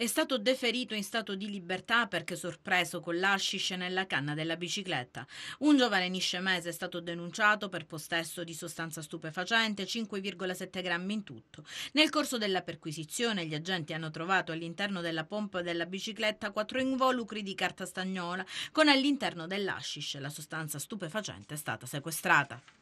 È stato deferito in stato di libertà perché sorpreso con l'ascisce nella canna della bicicletta. Un giovane niscemese è stato denunciato per possesso di sostanza stupefacente, 5,7 grammi in tutto. Nel corso della perquisizione gli agenti hanno trovato all'interno della pompa della bicicletta quattro involucri di carta stagnola con all'interno dell'ascisce la sostanza stupefacente è stata sequestrata.